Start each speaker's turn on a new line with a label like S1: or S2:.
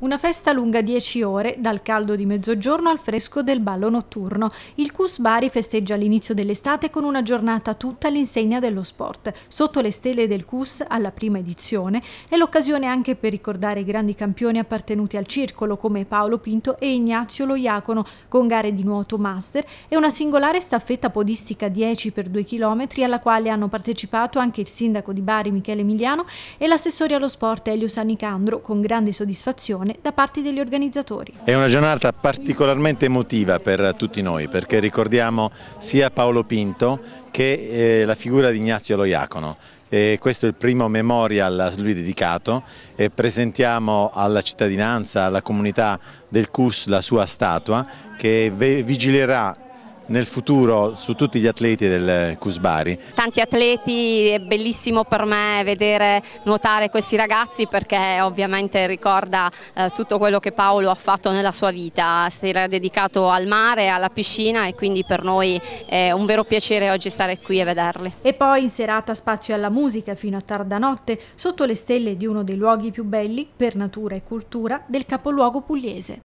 S1: Una festa lunga 10 ore, dal caldo di mezzogiorno al fresco del ballo notturno. Il CUS Bari festeggia l'inizio dell'estate con una giornata tutta all'insegna dello sport. Sotto le stelle del CUS, alla prima edizione, è l'occasione anche per ricordare i grandi campioni appartenuti al circolo come Paolo Pinto e Ignazio Loiacono, con gare di nuoto master e una singolare staffetta podistica 10 per 2 km alla quale hanno partecipato anche il sindaco di Bari Michele Emiliano e l'assessore allo sport Elio Sanicandro, con grande soddisfazione partecipazione da parte degli organizzatori.
S2: È una giornata particolarmente emotiva per tutti noi perché ricordiamo sia Paolo Pinto che eh, la figura di Ignazio Loiacono e questo è il primo memorial a lui dedicato e presentiamo alla cittadinanza, alla comunità del CUS la sua statua che vigilerà nel futuro su tutti gli atleti del Cusbari?
S3: Tanti atleti, è bellissimo per me vedere nuotare questi ragazzi perché ovviamente ricorda eh, tutto quello che Paolo ha fatto nella sua vita, si era dedicato al mare, alla piscina e quindi per noi è un vero piacere oggi stare qui e vederli.
S1: E poi in serata spazio alla musica fino a tarda notte sotto le stelle di uno dei luoghi più belli per natura e cultura del capoluogo pugliese.